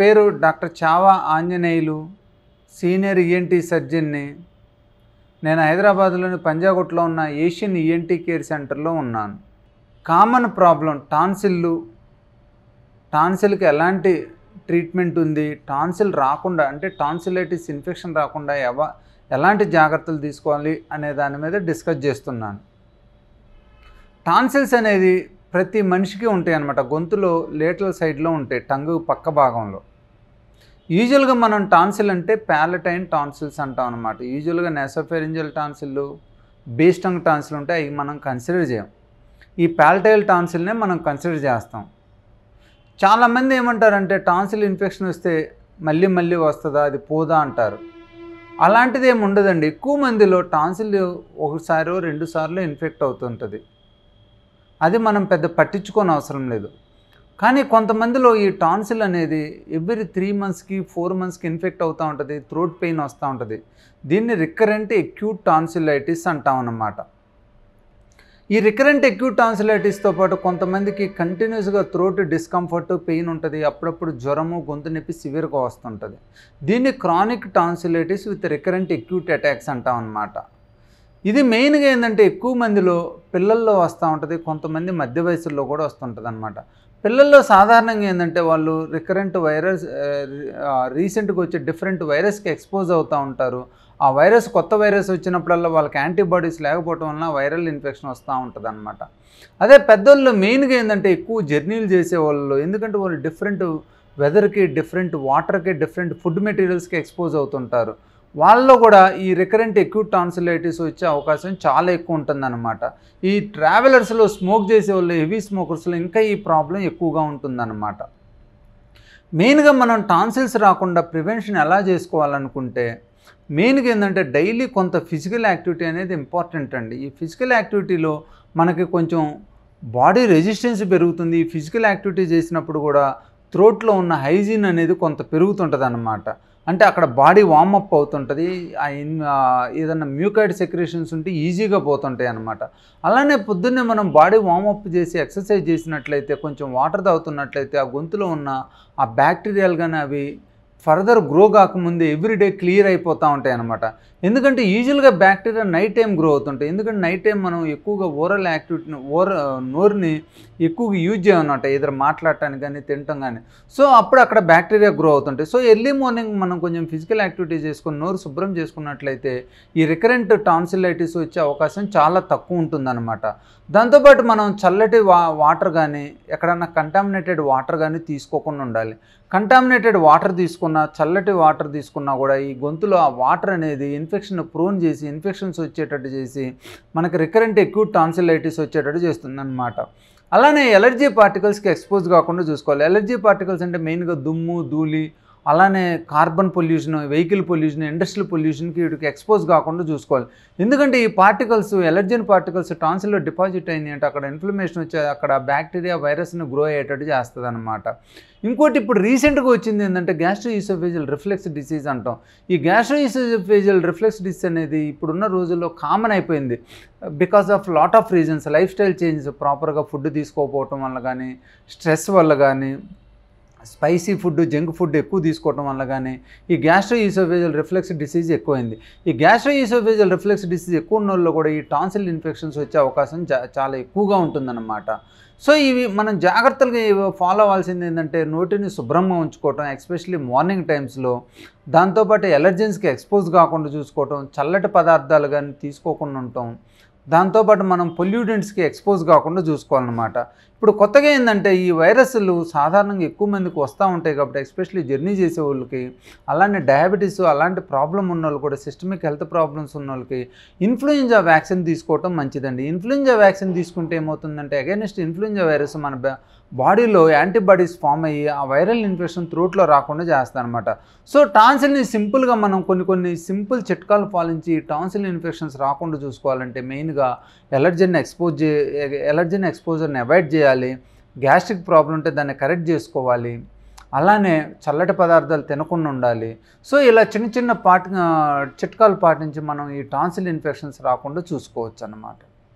పేరు doctor Chava Anjaneyulu senior ENT e సర్జన్ని నేను హైదరాబాద్లోని పంజాగుట్లో ఉన్న ఏషియన్ ఈఎన్టీ e కేర్ సెంటర్లో ఉన్నాను కామన్ ప్రాబ్లం టాన్సిల్లు టాన్సిల్కి ఎలాంటి ట్రీట్మెంట్ ఉంది టాన్సిల్ రాకుండా అంటే టాన్సిలైటిస్ ఇన్ఫెక్షన్ రాకుండా ఎవ ఎలాంటి జాగ్రత్తలు తీసుకోవాలి అనే దాని మీద డిస్కస్ చేస్తున్నాను టాన్సిల్స్ అనేది ప్రతి మనిషికి ఉంటాయి అనమాట గొంతులో లేటల సైడ్లో ఉంటాయి టంగ్ పక్క భాగంలో యూజువల్గా మనం టాన్సిల్ అంటే ప్యాలటైన్ టాన్సిల్స్ అంటాం అనమాట యూజువల్గా నెసోఫెరింజల్ టాన్సిల్లు బీస్టంగ్ టాన్సిల్ ఉంటే అవి మనం కన్సిడర్ చేయం ఈ ప్యాలటైల్ టాన్సిల్నే మనం కన్సిడర్ చేస్తాం చాలామంది ఏమంటారంటే టాన్సిల్ ఇన్ఫెక్షన్ వస్తే మళ్ళీ మళ్ళీ వస్తుందా అది పోదా అంటారు అలాంటిది ఏమి ఉండదండి ఎక్కువ మందిలో టాన్సిల్ ఒకసారో రెండుసార్లు ఇన్ఫెక్ట్ అవుతుంటుంది అది మనం పెద్ద పట్టించుకోని అవసరం లేదు కానీ కొంతమందిలో ఈ టాన్సిల్ అనేది ఎవ్రీ త్రీ మంత్స్కి ఫోర్ మంత్స్కి ఇన్ఫెక్ట్ అవుతూ ఉంటుంది థ్రోట్ పెయిన్ వస్తూ ఉంటుంది దీన్ని రికరెంట్ ఎక్యూట్ టాన్సిలైటిస్ అంటాం అన్నమాట ఈ రికరెంట్ ఎక్యూట్ టాన్సిలైటిస్తో పాటు కొంతమందికి కంటిన్యూస్గా థ్రోట్ డిస్కంఫర్ట్ పెయిన్ ఉంటుంది అప్పుడప్పుడు జ్వరము గొంతు నొప్పి సివియర్గా వస్తుంటుంది దీన్ని chronic tonsillitis with recurrent acute attacks అంటాం అన్నమాట ఇది మెయిన్గా ఏంటంటే ఎక్కువ మందిలో పిల్లల్లో వస్తూ ఉంటుంది కొంతమంది మధ్య వయసుల్లో కూడా వస్తుంటుంది అనమాట పిల్లల్లో సాధారణంగా ఏంటంటే వాళ్ళు రికరెంట్ వైరస్ రీసెంట్గా వచ్చే డిఫరెంట్ వైరస్కి ఎక్స్పోజ్ అవుతూ ఉంటారు ఆ వైరస్ కొత్త వైరస్ వచ్చినప్పుడల్లా వాళ్ళకి యాంటీబాడీస్ లేకపోవటం వలన వైరల్ ఇన్ఫెక్షన్ వస్తూ ఉంటుంది అనమాట అదే పెద్దోళ్ళు మెయిన్గా ఏంటంటే ఎక్కువ జర్నీలు చేసే వాళ్ళు ఎందుకంటే వాళ్ళు డిఫరెంట్ వెదర్కి డిఫరెంట్ వాటర్కి డిఫరెంట్ ఫుడ్ మెటీరియల్స్కి ఎక్స్పోజ్ అవుతుంటారు వాళ్ళలో కూడా ఈ రికరెంట్ ఎక్యూట్ టాన్సిలైటిస్ వచ్చే అవకాశం చాలా ఎక్కువ ఉంటుందన్నమాట ఈ ట్రావెలర్స్లో స్మోక్ చేసే వాళ్ళు హెవీ స్మోకర్స్లో ఇంకా ఈ ప్రాబ్లం ఎక్కువగా ఉంటుందన్నమాట మెయిన్గా మనం టాన్సిల్స్ రాకుండా ప్రివెన్షన్ ఎలా చేసుకోవాలనుకుంటే మెయిన్గా ఏంటంటే డైలీ కొంత ఫిజికల్ యాక్టివిటీ అనేది ఇంపార్టెంట్ అండి ఈ ఫిజికల్ యాక్టివిటీలో మనకి కొంచెం బాడీ రెసిస్టెన్స్ పెరుగుతుంది ఈ ఫిజికల్ యాక్టివిటీ చేసినప్పుడు కూడా త్రోట్లో ఉన్న హైజీన్ అనేది కొంత పెరుగుతుంటుంది అన్నమాట అంటే అక్కడ బాడీ వామప్ అవుతుంటుంది ఏదన్నా మ్యూకైడ్ సెక్రేషన్స్ ఉంటే ఈజీగా పోతుంటాయి అనమాట అలానే పొద్దున్నే మనం బాడీ వామప్ చేసి ఎక్సర్సైజ్ చేసినట్లయితే కొంచెం వాటర్ తాగుతున్నట్లయితే ఆ గొంతులో ఉన్న ఆ బ్యాక్టీరియాలు కానీ అవి ఫర్దర్ గ్రో కాకముందే ఎవ్రీడే క్లియర్ అయిపోతూ ఉంటాయి అనమాట ఎందుకంటే యూజువల్గా బ్యాక్టీరియా నైట్ టైం గ్రో అవుతుంటాయి ఎందుకంటే నైట్ టైం మనం ఎక్కువగా ఓరల్ యాక్టివిటీని ఓర నోరుని ఎక్కువగా యూజ్ చేయమన్నమాట ఇద్దరు మాట్లాడటానికి కానీ తినటం కానీ సో అప్పుడు అక్కడ బ్యాక్టీరియా గ్రో అవుతుంటాయి సో ఎర్లీ మార్నింగ్ మనం కొంచెం ఫిజికల్ యాక్టివిటీ చేసుకుని నోరు శుభ్రం చేసుకున్నట్లయితే ఈ రికరెంట్ టాన్సిలైటిస్ వచ్చే అవకాశం చాలా తక్కువ ఉంటుందన్నమాట దాంతోపాటు మనం చల్లటి వా వాటర్ కానీ ఎక్కడన్నా కంటామినేటెడ్ వాటర్ కానీ తీసుకోకుండా ఉండాలి కంటామినేటెడ్ వాటర్ తీసుకున్నా చల్లటి వాటర్ తీసుకున్నా కూడా ఈ గొంతులో ఆ వాటర్ అనేది ఇన్ఫెక్షన్ ప్రోన్ చేసి ఇన్ఫెక్షన్స్ వచ్చేటట్టు చేసి మనకి రికరెంట్ ఎక్కువ టాన్సిలైటిస్ వచ్చేటట్టు చేస్తుందన్నమాట అలానే ఎలర్జీ పార్టికల్స్కి ఎక్స్పోజ్ కాకుండా చూసుకోవాలి ఎలర్జీ పార్టికల్స్ అంటే మెయిన్గా దుమ్ము ధూళి అలానే carbon pollution vehicle pollution industrial పొల్యూషన్కి వీటికి ఎక్స్పోజ్ కాకుండా చూసుకోవాలి ఎందుకంటే ఈ పార్టికల్స్ ఎలర్జన్ పార్టికల్స్ టాన్సిల్లో డిపాజిట్ అయింది అంటే అక్కడ ఇన్ఫ్లమేషన్ వచ్చే అక్కడ బ్యాక్టీరియా వైరస్ని గ్రో అయ్యేటట్టు చేస్తుంది అనమాట ఇంకోటి ఇప్పుడు రీసెంట్గా వచ్చింది ఏంటంటే గ్యాస్ట్రో ఈసోఫేజియల్ రిఫ్లెక్స్ డిసీజ్ అంటాం ఈ గ్యాస్ట్రో ఈసోఫేజియల్ రిఫ్లెక్స్ డిసీజ్ అనేది ఇప్పుడున్న రోజుల్లో కామన్ అయిపోయింది because of lot of reasons life style changes ప్రాపర్గా ఫుడ్ తీసుకోకపోవటం వల్ల కానీ స్ట్రెస్ వల్ల కానీ స్పైసీ ఫుడ్ జంక్ ఫుడ్ ఎక్కువ తీసుకోవటం వల్ల కానీ ఈ గ్యాస్ట్రో ఈసోఫేజల్ రిఫ్లెక్స్ డిసీజ్ ఎక్కువైంది ఈ గ్యాస్ట్రో ఈసోఫేజల్ రిఫ్లెక్స్ డిసీజ్ ఎక్కువ ఉన్న వాళ్ళు కూడా ఈ టాన్సిల్ ఇన్ఫెక్షన్స్ వచ్చే అవకాశం చాలా ఎక్కువగా ఉంటుందన్నమాట సో ఇవి మనం జాగ్రత్తలుగా ఫాలో అవ్వాల్సింది ఏంటంటే నోటిని శుభ్రంగా ఉంచుకోవటం ఎస్పెషలీ మార్నింగ్ టైమ్స్లో దాంతోపాటు ఎలర్జెన్స్కి ఎక్స్పోజ్ కాకుండా చూసుకోవటం చల్లటి పదార్థాలు కానీ తీసుకోకుండా ఉండటం దాంతోపాటు మనం పొల్యూటెంట్స్కి ఎక్స్పోజ్ కాకుండా చూసుకోవాలన్నమాట ఇప్పుడు కొత్తగా ఏంటంటే ఈ వైరస్లు సాధారణంగా ఎక్కువ మందికి వస్తూ ఉంటాయి కాబట్టి ఎస్పెషలీ జర్నీ చేసే వాళ్ళకి అలానే డయాబెటీస్ అలాంటి ప్రాబ్లం ఉన్న వాళ్ళు కూడా సిస్టమిక్ హెల్త్ ప్రాబ్లమ్స్ ఉన్న ఇన్ఫ్లుయెంజా వ్యాక్సిన్ తీసుకోవటం మంచిదండి ఇన్ఫ్లుయెంజా వ్యాక్సిన్ తీసుకుంటే ఏమవుతుందంటే అగైనెస్ట్ ఇన్ఫ్లుయెంజా వైరస్ మన బాడీలో యాంటీబాడీస్ ఫామ్ అయ్యి ఆ వైరల్ ఇన్ఫెక్షన్ త్రోట్లో రాకుండా చేస్తాను అనమాట సో టాన్సిల్ని సింపుల్గా మనం కొన్ని కొన్ని సింపుల్ చిట్కాలు పాలించి టాన్సిల్ ఇన్ఫెక్షన్స్ రాకుండా చూసుకోవాలంటే మెయిన్ మెయిన్గా ఎలర్జీని ఎక్స్పోజ్ చే ఎలర్జీని ఎక్స్పోజర్ని అవాయిడ్ చేయాలి గ్యాస్ట్రిక్ ప్రాబ్లం ఉంటే దాన్ని కరెక్ట్ చేసుకోవాలి అలానే చల్లటి పదార్థాలు తినకుండా ఉండాలి సో ఇలా చిన్న చిన్న పాటి చిట్కాలు పాటించి మనం ఈ టాన్సిల్ ఇన్ఫెక్షన్స్ రాకుండా చూసుకోవచ్చు అన్నమాట